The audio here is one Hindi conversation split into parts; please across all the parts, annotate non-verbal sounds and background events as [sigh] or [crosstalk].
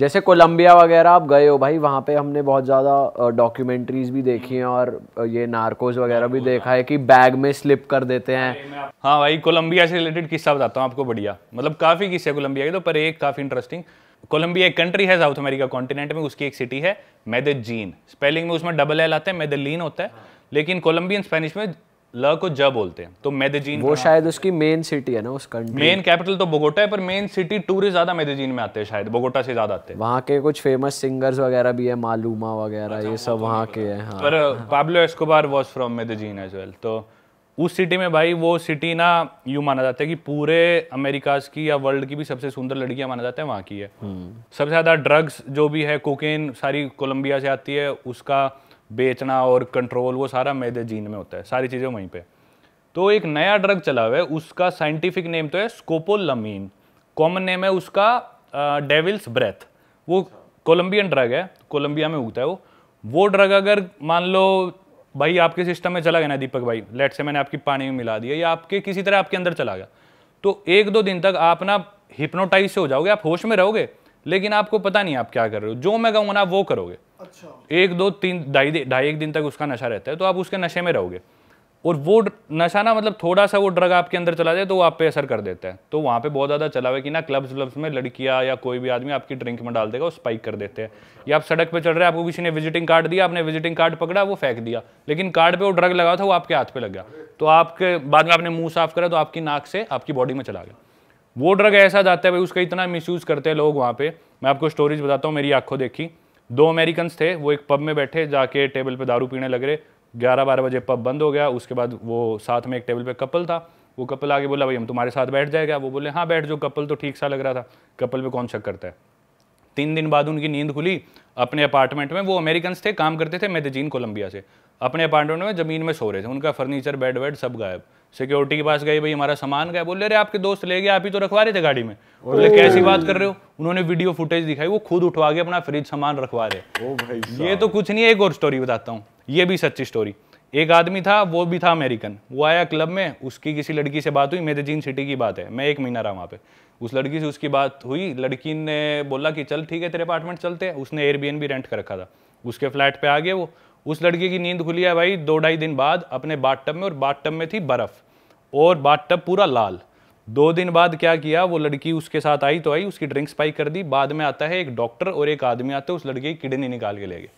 जैसे कोलंबिया वगैरह आप गए हो भाई वहाँ पे हमने बहुत ज़्यादा डॉक्यूमेंट्रीज भी देखी हैं और ये नार्कोज वगैरह भी देखा है कि बैग में स्लिप कर देते हैं हाँ भाई कोलंबिया से रिलेटेड किस्सा बताता हूँ आपको बढ़िया मतलब काफ़ी किस्से कोलंबिया के तो पर एक काफ़ी इंटरेस्टिंग कोलंबिया एक कंट्री है साउथ अमेरिका कॉन्टिनेंट में उसकी एक सिटी है मैदेजीन स्पेलिंग में उसमें डबल एल आता है मैदेलिन होता है लेकिन कोलंबियन स्पेनिश में ल को ज बोलते हैं तो मेदेजीन वो शायद उसकी मेन सिटी है ना उस कंट्री मेन कैपिटल तो बोगोटा है पर मेन सिटी टूरिस्ट ज्यादा मेदेजीन में आते हैं शायद बोगोटा से ज्यादा आते हैं वहाँ के कुछ फेमस सिंगर्स वगैरह भी अच्छा, तो है मालूमा वगैरह ये सब वहाँ के हैं हाँ, पर हाँ, Pablo Escobar was from Medellin as well तो उस सिटी में भाई वो सिटी ना यूँ माना जाता है कि पूरे अमेरिकाज की या वर्ल्ड की भी सबसे सुंदर लड़कियां माना जाता है वहाँ की है हम्म। सबसे ज़्यादा ड्रग्स जो भी है कोकेन सारी कोलंबिया से आती है उसका बेचना और कंट्रोल वो सारा मैदे जीन में होता है सारी चीज़ें वहीं पे तो एक नया ड्रग चला हुआ है उसका साइंटिफिक नेम तो है स्कोपोलमीन कॉमन नेम है उसका डेविल्स ब्रेथ वो कोलंबियन ड्रग है कोलंबिया में उगता है वो वो ड्रग अगर मान लो भाई आपके सिस्टम में चला गया ना दीपक भाई लेट से मैंने आपकी पानी में मिला दिया या आपके किसी तरह आपके अंदर चला गया तो एक दो दिन तक आप ना हिप्नोटाइज से हो जाओगे आप होश में रहोगे लेकिन आपको पता नहीं आप क्या कर रहे हो जो मैं कहूँगा ना आप वो करोगे अच्छा। एक दो तीन ढाई ढाई एक दिन तक उसका नशा रहता है तो आप उसके नशे में रहोगे और वो नशा ना मतलब थोड़ा सा वो ड्रग आपके अंदर चला जाए तो वो आप पे असर कर देता है तो वहाँ पे बहुत ज़्यादा चला हुआ है कि ना क्लब्स व्लब्स में लड़कियाँ या कोई भी आदमी आपकी ड्रिंक में डाल देगा वो स्पाइक कर देते हैं या आप सड़क पे चल रहे हैं आपको किसी ने विजिटिंग कार्ड दिया आपने विजिटिंग कार्ड पकड़ा वो फेंक दिया लेकिन कार्ड पर वो ड्रग लगा था वो आपके हाथ पे लग गया तो आपके बाद में आपने मुँह साफ करा तो आपकी नाक से आपकी बॉडी में चला गया वो ड्रग ऐसा जाता है भाई उसका इतना मिस करते हैं लोग वहाँ पर मैं आपको स्टोरीज बताता हूँ मेरी आँखों देखी दो अमेरिकन थे वो एक पब में बैठे जाके टेबल पे दारू पीने लग रहे ग्यारह बारह बजे पब बंद हो गया उसके बाद वो साथ में एक टेबल पे कपल था वो कपल आगे बोला भाई हम तुम्हारे साथ बैठ जाएगा वो बोले हाँ बैठ जो कपल तो ठीक सा लग रहा था कपल पे कौन शक करता है तीन दिन बाद उनकी नींद खुली अपने अपार्टमेंट में वो अमेरिकन थे काम करते थे मेदजीन कोलंबिया से अपने अपार्टमेंट में ज़मीन में सो रहे थे उनका फर्नीचर बेड वेड सब गायब सिक्योरिटी के पास गए भाई हमारा सामान गए बोले अरे आपके दोस्त ले गए आप ही तो रखवा रहे थे गाड़ी में बोले कैसी बात कर रहे हो उन्होंने वीडियो फुटेज दिखाई वो खुद उठवा के अपना फ्रिज सामान रखवा रहे ओ भाई ये तो कुछ नहीं एक और स्टोरी बताता हूँ ये भी सच्ची स्टोरी एक आदमी था वो भी था अमेरिकन वो आया क्लब में उसकी किसी लड़की से बात हुई मेदजीन सिटी की बात है मैं एक महीना रहा वहाँ पे उस लड़की से उसकी बात हुई लड़की ने बोला कि चल ठीक है तेरे अपार्टमेंट चलते हैं उसने एयरबीएन रेंट कर रखा था उसके फ्लैट पे आ गए वो उस लड़की की नींद खुली है भाई दो ढाई दिन बाद अपने बाट में और बाट में थी बर्फ़ और बाट टब पूरा लाल दो दिन बाद क्या किया वो लड़की उसके साथ आई तो आई उसकी ड्रिंक्स पाई कर दी बाद में आता है एक डॉक्टर और एक आदमी आते उस लड़की की किडनी निकाल के ले गए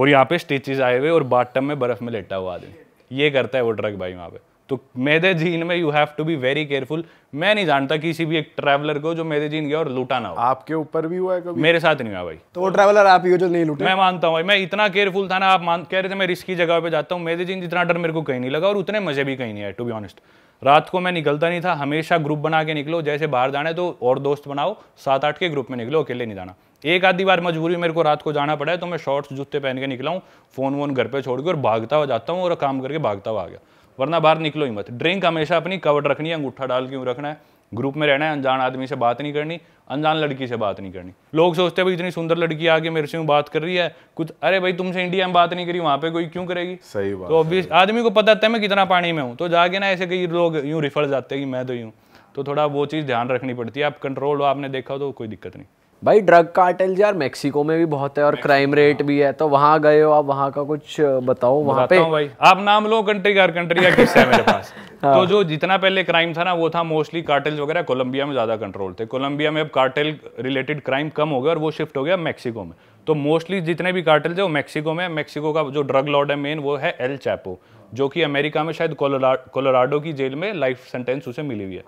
और यहाँ पे स्टिचेस आए हुए और बाट में बर्फ़ में लेटा हुआ आदमी ये करता है वो ड्रग भाई वहाँ पे तो मेदेजीन में you have to be very careful मैं नहीं जानता किसी भी एक ट्रैवलर को जो मेदेजीन गया और लूटा ना हो आपके ऊपर भी हुआ है कभी मेरे साथ नहीं हुआ भाई तो वो ट्रैवलर आप ही हो जो नहीं लूटा मैं मानता हूँ भाई मैं इतना केयरफुल था ना आप मान कह रहे थे मैं रिस्की जगह पे जाता हूँ मेदेजीन जितना डर मेरे को कहीं नहीं लगा और उतने मजे भी कहीं नहीं आए टू बी ऑनेस्ट रात को मैं निकलता नहीं था हमेशा ग्रुप बना के निकलो जैसे बाहर जाने तो और दोस्त बनाओ सात आठ के ग्रुप में निकलो अकेले नहीं जाना एक आधी बार मजबूरी मेरे को रात को जाना पड़ा है तो मैं शॉर्ट्स जूते पहन के निकला हूँ फोन वोन घर पे छोड़ के और भागता हुआ जाता हूँ और काम करके भागता हुआ आ गया वरना बाहर निकलो ही मत ड्रिंक हमेशा अपनी कवर रखनी है अंगूठा डाल क्यों रखना है ग्रुप में रहना है अनजान आदमी से बात नहीं करनी अनजान लड़की से बात नहीं करनी लोग सोचते हैं भाई इतनी सुंदर लड़की आके मेरे से बात कर रही है कुछ अरे भाई तुमसे इंडिया में बात नहीं करी वहाँ पे कोई क्यों करेगी सही बात तो ऑब्वियस आदमी को पता है मैं कितना पानी में हूँ तो जाके ना ऐसे कई लोग यूँ रिफर जाते हैं कि मैं तो यूँ तो थोड़ा वो चीज़ ध्यान रखनी पड़ती है आप कंट्रोल हो आपने देखा तो कोई दिक्कत नहीं भाई ड्रग कार्टेल यार मेक्सिको में भी बहुत है और क्राइम हाँ। रेट भी है तो वहाँ गए हो आप वहाँ का कुछ बताओ वहाँ पे भाई आप नाम लो कंट्री का कंट्री का किस्सा है मेरे [laughs] पास हाँ। तो जो जितना पहले क्राइम था ना वो था मोस्टली कार्टेल्स वगैरह कोलंबिया में ज़्यादा कंट्रोल थे कोलंबिया में अब कार्टेल रिलेटेड क्राइम कम हो गया और वो शिफ्ट हो गया मैक्सिको में तो मोस्टली जितने भी कार्टेल है वो मैक्सिको में मैक्सिको का जो ड्रग लॉर्ड है मेन वो है एल चैपो जो कि अमेरिका में शायद कोलोराडो की जेल में लाइफ सेंटेंस उसे मिली हुई है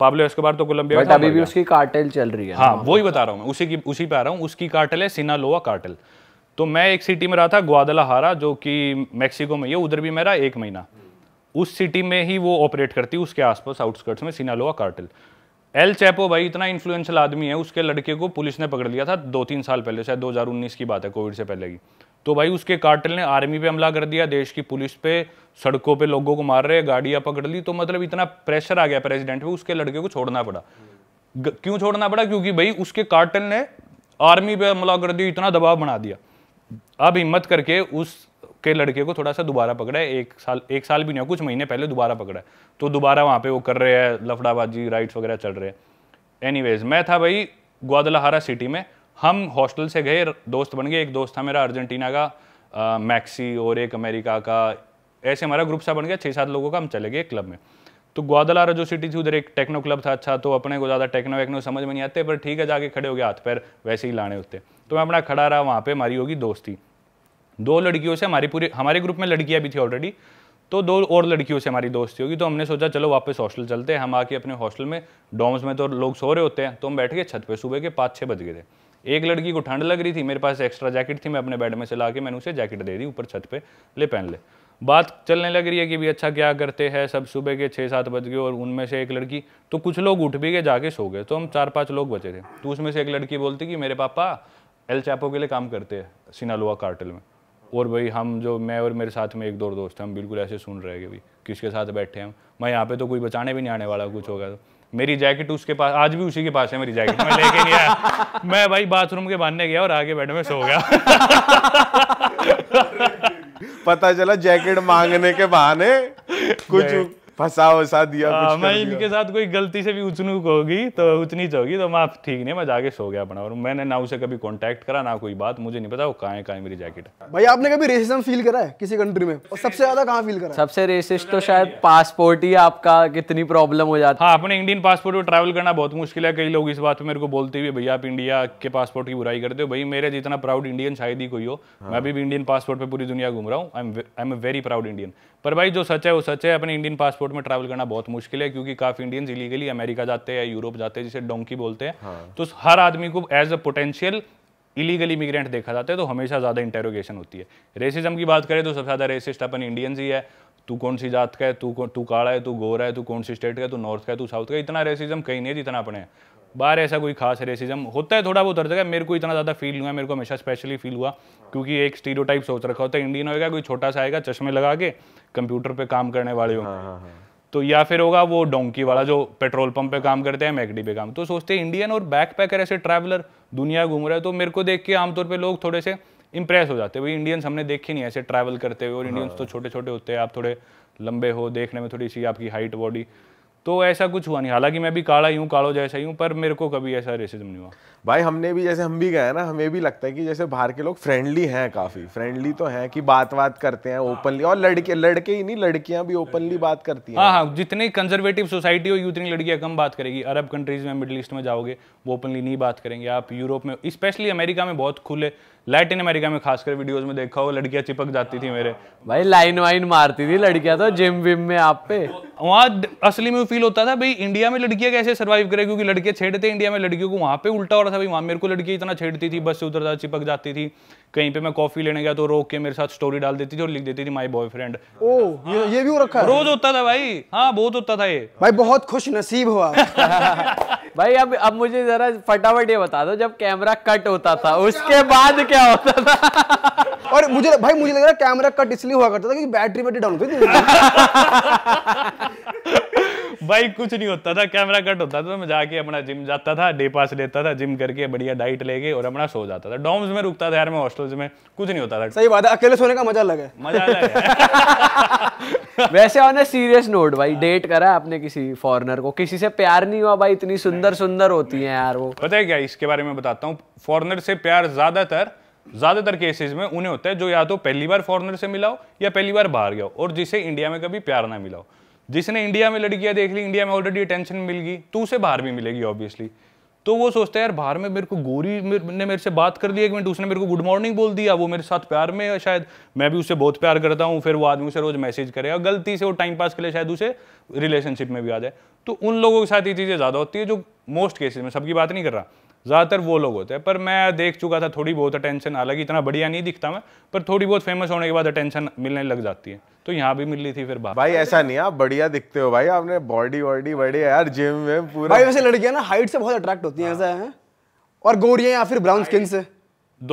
पाब्लो एस्कोबार तो कोलंबिया बट अभी भी उसकी कार्टेल चल रही है हाँ वो ही बता रहा हूँ मैं उसी की उसी पे आ रहा हूँ उसकी कार्टेल है सिनालोआ कार्टेल तो मैं एक सिटी में रहा था ग्वादलाहारा जो कि मैक्सिको में ही उधर भी मेरा एक महीना उस सिटी में ही वो ऑपरेट करती है उसके आसपास आउटस्कर्ट्स में सिनालोआ कार्टेल एल चैपो भाई इतना इन्फ्लुएंशियल आदमी है उसके लड़के को पुलिस ने पकड़ लिया था दो तीन साल पहले शायद दो की बात है कोविड से पहले की तो भाई उसके कार्टल ने आर्मी पे हमला कर दिया देश की पुलिस पे सड़कों पे लोगों को मार रहे गाड़ियां पकड़ ली तो मतलब इतना प्रेशर आ गया प्रेसिडेंट पे उसके लड़के को छोड़ना पड़ा क्यों छोड़ना पड़ा क्योंकि भाई उसके कार्टल ने आर्मी पे हमला कर दिया इतना दबाव बना दिया अब हिम्मत करके उस के लड़के को थोड़ा सा दोबारा पकड़ा है एक साल एक साल भी नहीं हो कुछ महीने पहले दोबारा पकड़ा है तो दोबारा वहाँ पे वो कर रहे हैं लफड़ाबाजी राइट्स वगैरह चल रहे हैं एनीवेज मैं था भाई ग्वादलाहारा सिटी में हम हॉस्टल से गए दोस्त बन गए एक दोस्त था मेरा अर्जेंटीना का मैक्सी और एक अमेरिका का ऐसे हमारा ग्रुप सा बन गया छः सात लोगों का हम चले गए क्लब में तो ग्वादलारा जो सिटी थी उधर एक टेक्नो क्लब था अच्छा तो अपने को ज़्यादा टेक्नो वेक्नो समझ में नहीं आते पर ठीक है जाके खड़े हो गए हाथ पैर वैसे ही लाने होते तो मैं अपना खड़ा रहा वहाँ पर हमारी होगी दोस्ती दो लड़कियों से हमारी पूरी हमारे ग्रुप में लड़कियाँ भी थी ऑलरेडी तो दो और लड़कियों से हमारी दोस्ती होगी तो हमने सोचा चलो वापस हॉस्टल चलते हैं हम आके अपने हॉस्टल में डॉम्स में तो लोग सो रहे होते हैं तो हम बैठ गए छत पे सुबह के पाँच छः बज गए थे एक लड़की को ठंड लग रही थी मेरे पास एक्स्ट्रा जैकेट थी मैं अपने बेड में से ला के मैंने उसे जैकेट दे दी ऊपर छत पे ले पहन ले बात चलने लग रही है कि भी अच्छा क्या करते हैं सब सुबह के छः सात बज गए और उनमें से एक लड़की तो कुछ लोग उठ भी गए जाके सो गए तो हम चार पाँच लोग बचे थे तो उसमें से एक लड़की बोलती कि मेरे पापा एल चैपो के लिए काम करते हैं सिनालुआ कार्टल में और भाई हम जो मैं और मेरे साथ में एक दो दोस्त हम बिल्कुल ऐसे सुन रहे हैं कि भाई किसके साथ बैठे हैं मैं यहाँ पे तो कोई बचाने भी नहीं आने वाला कुछ होगा तो मेरी जैकेट उसके पास आज भी उसी के पास है मेरी जैकेट मैं लेके गया [laughs] मैं भाई बाथरूम के बांधने गया और आगे बेड में सो गया [laughs] पता चला जैकेट मांगने के बहाने कुछ फंसा वसा दिया आ, हाँ, कुछ मैं इनके साथ कोई गलती से भी उचनू होगी तो उचनी होगी तो मैं ठीक नहीं मैं जाके सो गया अपना और मैंने ना उसे कभी कॉन्टैक्ट करा ना कोई बात मुझे नहीं पता वो कहाँ कहाँ मेरी जैकेट भाई आपने कभी रेसिज्म फील करा है किसी कंट्री में और सबसे ज्यादा कहाँ फील करा सबसे रेसिस्ट तो शायद पासपोर्ट ही आपका कितनी प्रॉब्लम हो जाती है हाँ अपने इंडियन पासपोर्ट में ट्रैवल करना बहुत मुश्किल है कई लोग इस बात में मेरे को बोलते हुए भैया आप इंडिया के पासपोर्ट की बुराई करते हो भाई मेरे जितना प्राउड इंडियन शायद ही कोई हो मैं अभी इंडियन पासपोर्ट पर पूरी दुनिया घूम रहा हूँ I am am very proud Indian पर भाई जो सच है वो सच है अपने इंडियन पासपोर्ट पासपोर्ट में ट्रैवल करना बहुत मुश्किल है क्योंकि काफ़ी इंडियंस इलीगली अमेरिका जाते हैं यूरोप जाते हैं जिसे डोंकी बोलते हैं हाँ। तो हर आदमी को as a potential illegally immigrant देखा जाता है तो हमेशा ज़्यादा इंटेरोगेशन होती है रेसिज्म की बात करें तो सबसे ज़्यादा रेसिस्ट अपन इंडियंस ही है तू कौन सी जात का है तू तू काला है तू गोरा है तू कौन सी स्टेट का है तू नॉर्थ का है तू साउथ का इतना रेसिज्म कहीं नहीं है जितना अपने बाहर ऐसा कोई खास रेसिज्म होता है थोड़ा बहुत हर जगह मेरे को इतना ज़्यादा फील हुआ मेरे को हमेशा स्पेशली फील हुआ क्योंकि एक स्टीरो टाइप सोच रखा होता है इंडियन होगा कोई छोटा सा आएगा चश्मे लगा के कंप्यूटर पे काम करने वाले हो हाँ, हाँ, हाँ। तो या फिर होगा वो डोंकी वाला जो पेट्रोल पंप पे काम करते हैं मैकडी पे काम तो सोचते हैं इंडियन और बैक पैकर ऐसे ट्रैवलर दुनिया घूम रहा है तो मेरे को देख के आमतौर पे लोग थोड़े से इंप्रेस हो जाते हैं भाई इंडियंस हमने देखे नहीं ऐसे ट्रैवल करते हुए और इंडियंस तो छोटे छोटे होते हैं आप थोड़े लंबे हो देखने में थोड़ी सी आपकी हाइट बॉडी तो ऐसा कुछ हुआ नहीं हालांकि मैं भी काला ही हूँ कालो जैसा ही हूँ पर मेरे को कभी ऐसा रेसिज्म नहीं हुआ भाई हमने भी जैसे हम भी गए ना हमें भी लगता है कि जैसे बाहर के लोग फ्रेंडली हैं काफ़ी फ्रेंडली तो हैं कि बात बात करते हैं ओपनली और लड़के लड़के ही नहीं लड़कियां भी ओपनली बात करती हैं हाँ हाँ जितनी कंजर्वेटिव सोसाइटी होगी उतनी लड़कियां कम बात करेगी अरब कंट्रीज में मिडल ईस्ट में जाओगे वो ओपनली नहीं बात करेंगे आप यूरोप में स्पेशली अमेरिका में बहुत खुले लैटिन अमेरिका में खासकर वीडियोस में देखा हो लड़कियां चिपक जाती थी मेरे भाई लाइन वाइन मारती थी लड़कियां तो जिम विम में आप पे वहाँ असली में फील होता था भाई इंडिया में लड़कियां कैसे सर्वाइव करे क्योंकि लड़के छेड़ते हैं इंडिया में लड़कियों को वहाँ पे उल्टा हो रहा था भाई वहाँ मेरे को लड़की इतना छेड़ती थी बस से उतरता चिपक जाती थी कहीं पे मैं कॉफी लेने गया तो रोक के मेरे साथ स्टोरी डाल देती थी और लिख देती थी माई बॉयफ्रेंड ओ ये, ये भी हो रखा है रोज होता था भाई हाँ बहुत होता था ये भाई बहुत खुश नसीब हुआ [laughs] भाई अब अब मुझे जरा फटाफट ये बता दो जब कैमरा कट होता था उसके बाद क्या होता था [laughs] और मुझे भाई मुझे लग रहा है कैमरा कट इसलिए हुआ करता था क्योंकि बैटरी बैटरी डाउन होती थी [laughs] भाई कुछ नहीं होता था कैमरा कट होता था तो मैं जाके अपना जिम जाता था डे पास लेता था जिम करके बढ़िया डाइट लेके और अपना सो जाता था डॉम्स में रुकता था यार मैं हॉस्टल्स में कुछ नहीं होता था सही बात है अकेले सोने का मजा अलग है मजा अलग है [laughs] वैसे ऑन ए सीरियस नोट भाई डेट हाँ। करा आपने किसी फॉरनर को किसी से प्यार नहीं हुआ भाई इतनी सुंदर सुंदर होती है यार वो पता है क्या इसके बारे में बताता हूँ फॉरनर से प्यार ज्यादातर ज्यादातर केसेस में उन्हें होता है जो या तो पहली बार फॉरनर से मिलाओ या पहली बार बाहर गया और जिसे इंडिया में कभी प्यार ना मिलाओ जिसने इंडिया में लड़कियाँ देख ली इंडिया में ऑलरेडी अटेंशन मिल गई तो उसे बाहर भी मिलेगी ऑब्वियसली तो वो सोचता है यार बाहर में मेरे को गोरी ने मेरे से बात कर दी एक मिनट उसने मेरे को गुड मॉर्निंग बोल दिया वो मेरे साथ प्यार में है शायद मैं भी उससे बहुत प्यार करता हूँ फिर वो आदमी उसे रोज़ मैसेज करे और गलती से वो टाइम पास के लिए शायद उसे रिलेशनशिप में भी आ जाए तो उन लोगों के साथ ये चीज़ें ज़्यादा होती है जो मोस्ट केसेज में सबकी बात नहीं कर रहा ज़्यादातर वो लोग होते हैं पर मैं देख चुका था थोड़ी बहुत अटेंशन हालांकि इतना बढ़िया नहीं दिखता मैं पर थोड़ी बहुत फेमस होने के बाद अटेंशन मिलने लग जाती है तो यहाँ भी मिल रही थी फिर भाई ऐसा नहीं आप बढ़िया दिखते हो भाई आपने बॉडी वॉडी बढ़िया यार जिम में पूरा भाई वैसे लड़कियां ना हाइट से बहुत अट्रैक्ट होती हैं ऐसा है और गोरियां या फिर ब्राउन स्किन से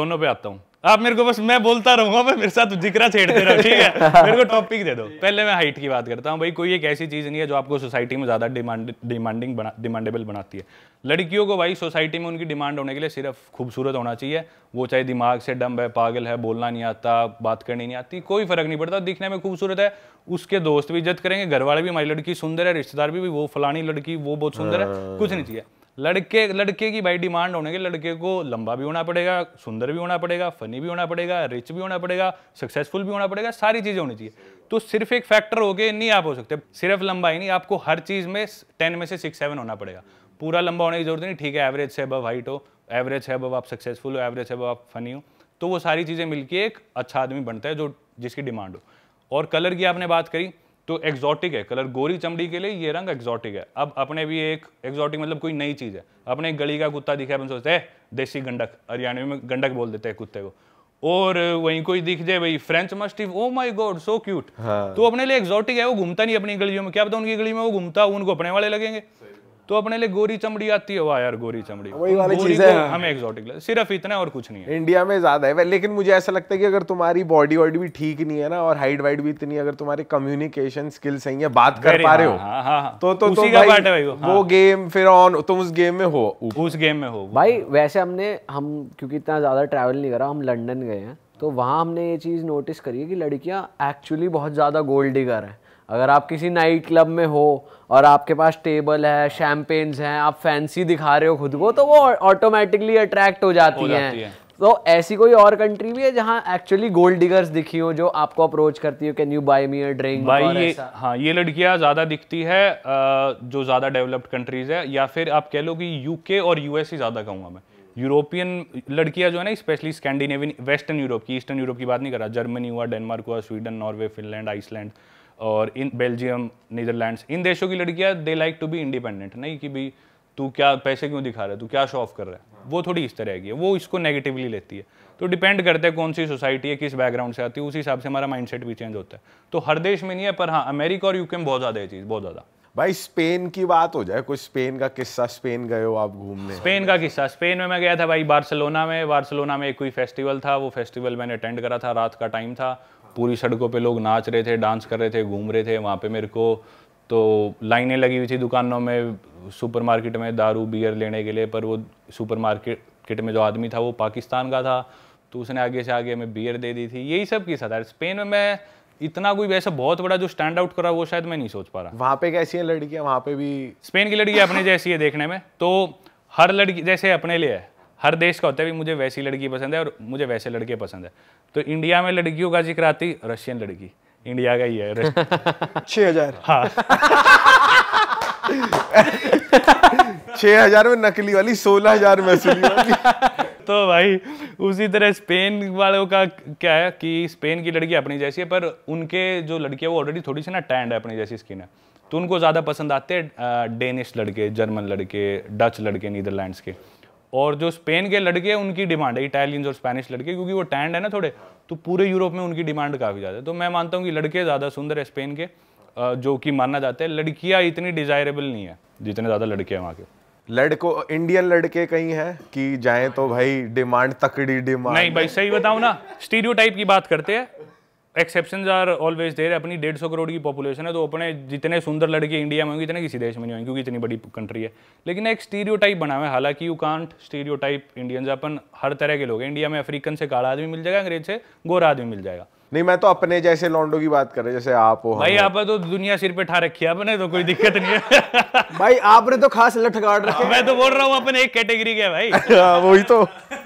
दोनों पे आता हूँ आप मेरे को बस मैं बोलता रहूंगा मैं मेरे साथ जिक्रा छेड़ते रहो ठीक है [laughs] मेरे को टॉपिक दे दो पहले मैं हाइट की बात करता हूँ भाई कोई एक ऐसी चीज़ नहीं है जो आपको सोसाइटी में ज़्यादा डिमांड डिमांडिंग बना डिमांडेबल बनाती है लड़कियों को भाई सोसाइटी में उनकी डिमांड होने के लिए सिर्फ खूबसूरत होना चाहिए वो चाहे दिमाग से डम्ब है पागल है बोलना नहीं आता बात करनी नहीं आती कोई फर्क नहीं पड़ता दिखने में खूबसूरत है उसके दोस्त भी इज्जत करेंगे घर वाले भी हमारी लड़की सुंदर है रिश्तेदार भी वो फलानी लड़की वो बहुत सुंदर है कुछ नहीं चाहिए लड़के लड़के की बाई डिमांड होने के लड़के को लंबा भी होना पड़ेगा सुंदर भी होना पड़ेगा फनी भी होना पड़ेगा रिच भी होना पड़ेगा सक्सेसफुल भी होना पड़ेगा सारी चीज़ें होनी चाहिए तो सिर्फ एक फैक्टर गए नहीं आप हो सकते सिर्फ लंबा ही नहीं आपको हर चीज़ में टेन में से सिक्स सेवन होना पड़ेगा पूरा लंबा होने की जरूरत नहीं ठीक है एवरेज से अब हाइट हो एवरेज है अब आप सक्सेसफुल हो एवरेज है अब आप फनी हो तो वो सारी चीज़ें मिलकर एक अच्छा आदमी बनता है जो जिसकी डिमांड हो और कलर की आपने बात करी तो एक्जॉटिक है कलर गोरी चमड़ी के लिए ये रंग एक्जॉटिक है अब अपने भी एक एक्जॉटिक मतलब कोई नई चीज़ है अपने गली का कुत्ता दिखा अपन सोचते हैं देसी गंडक हरियाणवी में गंडक बोल देते हैं कुत्ते को और वहीं कोई दिख जाए भाई फ्रेंच मस्टिव oh my god so cute तो अपने लिए एक्जॉटिक है वो घूमता नहीं अपनी गलियों में क्या पता उनकी गली में वो घूमता उनको अपने वाले लगेंगे तो अपने लिए गोरी चमड़ी आती है वाह यार गोरी चमड़ी हाँ, वही वाली तो है हमें एक्सोटिक सिर्फ इतना और कुछ नहीं है इंडिया में ज्यादा है लेकिन मुझे ऐसा लगता है कि अगर तुम्हारी बॉडी वॉडी भी ठीक नहीं है ना और हाइट वाइट भी इतनी अगर तुम्हारी कम्युनिकेशन स्किल सही है बात कर पा रहे हाँ, हो हाँ, तो तो, तो वो, वो गेम फिर ऑन तुम उस गेम में हो उस गेम में हो भाई वैसे हमने हम क्योंकि इतना ज्यादा ट्रैवल नहीं करा हम लंडन गए हैं तो वहाँ हमने ये चीज़ नोटिस करी है कि लड़कियाँ एक्चुअली बहुत ज़्यादा गोल्ड डिगर अगर आप किसी नाइट क्लब में हो और आपके पास टेबल है शैम्पेन्स हैं आप फैंसी दिखा रहे हो खुद को तो वो ऑटोमेटिकली अट्रैक्ट हो जाती, हो जाती हैं है। तो ऐसी कोई और कंट्री भी है जहाँ एक्चुअली गोल्ड डिगर्स दिखी हो जो आपको अप्रोच करती हो can you buy me a drink भाई ये ऐसा? हाँ ये लड़कियाँ ज़्यादा दिखती है जो ज़्यादा डेवलप्ड कंट्रीज है या फिर आप कह लो कि यूके और यूएस ही ज़्यादा कहूँगा मैं यूरोपियन लड़कियां जो है ना स्पेशली स्कैंडिनेवियन वेस्टर्न यूरोप की ईस्टर्न यूरोप की बात नहीं कर रहा जर्मनी हुआ डेनमार्क हुआ स्वीडन नॉर्वे फिनलैंड आइसलैंड और इन बेल्जियम नीदरलैंड्स इन देशों की लड़कियाँ they like to be independent नहीं कि भाई तू क्या पैसे क्यों दिखा रहा है तू क्या शो ऑफ कर रहा है वो थोड़ी इस तरह की है वो इसको नेगेटिवली लेती है तो डिपेंड करता है कौन सी सोसाइटी है किस बैकग्राउंड से आती है उस हिसाब से हमारा माइंडसेट भी चेंज होता है तो हर देश में नहीं है पर हाँ अमेरिका और यूके में बहुत ज़्यादा है चीज़ बहुत ज़्यादा भाई स्पेन की बात हो जाए कुछ स्पेन का किस्सा स्पेन गए हो आप घूमने स्पेन का किस्सा स्पेन में मैं गया था भाई बार्सिलोना में बार्सिलोना में एक कोई फेस्टिवल था वो फेस्टिवल मैंने अटेंड करा था रात का टाइम था पूरी सड़कों पे लोग नाच रहे थे डांस कर रहे थे घूम रहे थे वहाँ पे मेरे को तो लाइनें लगी हुई थी दुकानों में सुपरमार्केट में दारू बियर लेने के लिए पर वो सुपरमार्केट में जो आदमी था वो पाकिस्तान का था तो उसने आगे से आगे हमें बियर दे दी थी यही सब किस्सा था स्पेन में मैं इतना कोई वैसा बहुत बड़ा जो स्टैंड आउट करा वो शायद मैं नहीं सोच पा रहा वहाँ पे कैसी है लड़कियाँ वहाँ पे भी स्पेन की लड़की अपने जैसी है देखने में तो हर लड़की जैसे अपने लिए है हर देश का होता है भी मुझे वैसी लड़की पसंद है और मुझे वैसे लड़के पसंद है तो इंडिया में लड़कियों का जिक्र आती रशियन लड़की इंडिया का ही है छह हजार हाँ [laughs] छह हजार में नकली वाली सोलह हजार में वाली [laughs] तो भाई उसी तरह स्पेन वालों का क्या है कि स्पेन की लड़की अपनी जैसी है पर उनके जो लड़की है वो ऑलरेडी थोड़ी सी ना टैंड है अपनी जैसी स्किन है तो उनको ज़्यादा पसंद आते हैं डेनिश लड़के जर्मन लड़के डच लड़के नीदरलैंड्स के और जो स्पेन के लड़के हैं उनकी डिमांड है इटालियंस और स्पेनिश लड़के क्योंकि वो टैंड है ना थोड़े तो पूरे यूरोप में उनकी डिमांड काफ़ी ज़्यादा है तो मैं मानता हूँ कि लड़के ज़्यादा सुंदर है स्पेन के जो कि माना जाता है लड़कियाँ इतनी डिज़ायरेबल नहीं है जितने ज़्यादा लड़के हैं वहाँ के लड़को इंडियन लड़के कहीं हैं कि जाएं तो भाई डिमांड तकड़ी डिमांड नहीं भाई सही बताओ ना स्टीरियोटाइप की बात करते हैं एक्सेप्शन आर ऑलवेज देर अपनी डेढ़ सौ करोड़ की पॉपुलेशन है तो अपने जितने सुंदर लड़के इंडिया में होंगे इतने किसी देश में नहीं होंगे क्योंकि इतनी बड़ी कंट्री है लेकिन एक स्टीरियो टाइप बना हुआ है हालांकि you can't stereotype Indians अपन हर तरह के लोग हैं इंडिया में अफ्रीकन से काला आदमी मिल जाएगा अंग्रेज से गोरा आदमी मिल जाएगा नहीं मैं तो अपने जैसे लॉन्डो की बात कर रहे जैसे आप हो भाई आप तो दुनिया सिर पे ठा रखी है आपने तो कोई दिक्कत नहीं है [laughs] भाई आपने तो खास लठगाड़ हाँ, रखा मैं तो बोल रहा हूँ अपने एक कैटेगरी के भाई [laughs] हाँ, वही तो